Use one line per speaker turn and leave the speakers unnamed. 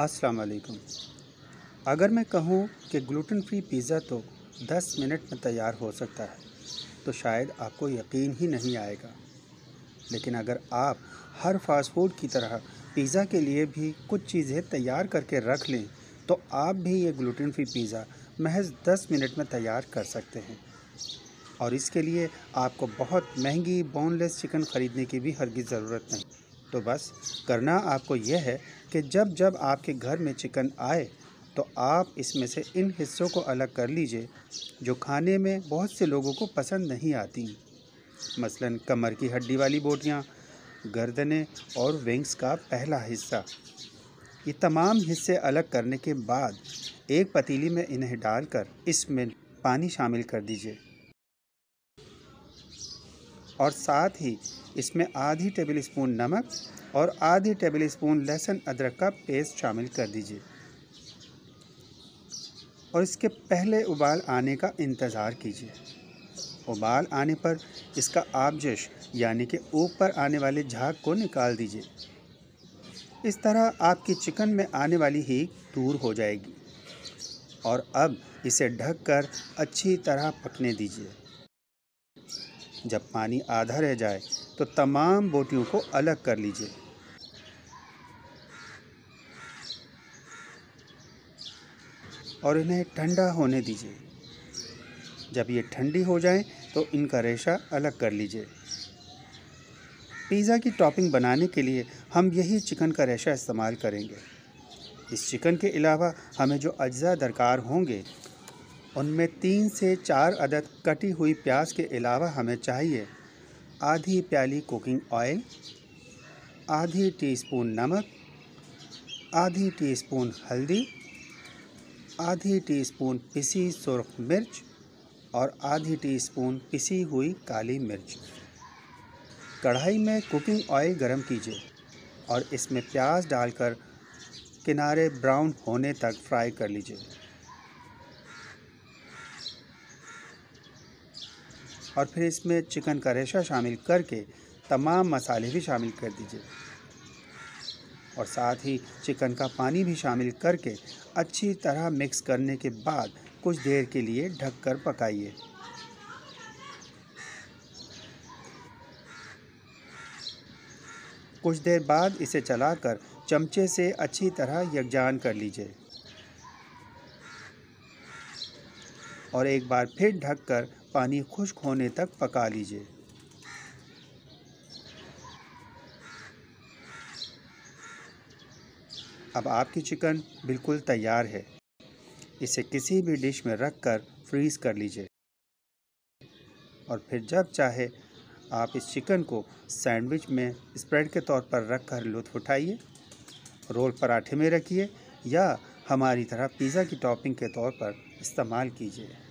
अस्सलाम वालेकुम अगर मैं कहूँ कि ग्लूटेन फ्री पिज़्ज़ा तो 10 मिनट में तैयार हो सकता है तो शायद आपको यकीन ही नहीं आएगा लेकिन अगर आप हर फास्ट फूड की तरह पिज़्ज़ा के लिए भी कुछ चीज़ें तैयार करके रख लें तो आप भी ये ग्लूटेन फ्री पिज़्ज़ा महज 10 मिनट में तैयार कर सकते हैं और इसके लिए आपको बहुत महंगी बोनलेस चिकन ख़रीदने की भी हरगी ज़रूरत नहीं तो बस करना आपको यह है कि जब जब आपके घर में चिकन आए तो आप इसमें से इन हिस्सों को अलग कर लीजिए जो खाने में बहुत से लोगों को पसंद नहीं आती मसलन कमर की हड्डी वाली बोटियाँ गर्दने और विंग्स का पहला हिस्सा ये तमाम हिस्से अलग करने के बाद एक पतीली में इन्हें डालकर इसमें पानी शामिल कर दीजिए और साथ ही इसमें आधी टेबल स्पून नमक और आधी टेबल स्पून लहसुन अदरक का पेस्ट शामिल कर दीजिए और इसके पहले उबाल आने का इंतज़ार कीजिए उबाल आने पर इसका आबजश यानी कि ऊपर आने वाले झाग को निकाल दीजिए इस तरह आपकी चिकन में आने वाली ही दूर हो जाएगी और अब इसे ढककर अच्छी तरह पकने दीजिए जब पानी आधा रह जाए तो तमाम बोटियों को अलग कर लीजिए और इन्हें ठंडा होने दीजिए जब ये ठंडी हो जाए तो इनका रेशा अलग कर लीजिए पिज़्ज़ा की टॉपिंग बनाने के लिए हम यही चिकन का रेशा इस्तेमाल करेंगे इस चिकन के अलावा हमें जो अज्जा दरकार होंगे उनमें तीन से चार अदद कटी हुई प्याज के अलावा हमें चाहिए आधी प्याली कुकिंग ऑयल आधी टीस्पून नमक आधी टीस्पून हल्दी आधी टीस्पून पिसी सुरख मिर्च और आधी टीस्पून पिसी हुई काली मिर्च कढ़ाई में कुकिंग ऑयल गरम कीजिए और इसमें प्याज डालकर किनारे ब्राउन होने तक फ्राई कर लीजिए और फिर इसमें चिकन का रेशा शामिल करके तमाम मसाले भी शामिल कर दीजिए और साथ ही चिकन का पानी भी शामिल करके अच्छी तरह मिक्स करने के बाद कुछ देर के लिए ढककर पकाइए कुछ देर बाद इसे चलाकर चमचे से अच्छी तरह यकजान कर लीजिए और एक बार फिर ढककर पानी खुश्क होने तक पका लीजिए अब आपकी चिकन बिल्कुल तैयार है इसे किसी भी डिश में रख कर फ्रीज़ कर लीजिए और फिर जब चाहे आप इस चिकन को सैंडविच में स्प्रेड के तौर पर रख कर लुत्फ उठाइए रोल पराठे में रखिए या हमारी तरह पिज़्ज़ा की टॉपिंग के तौर पर इस्तेमाल कीजिए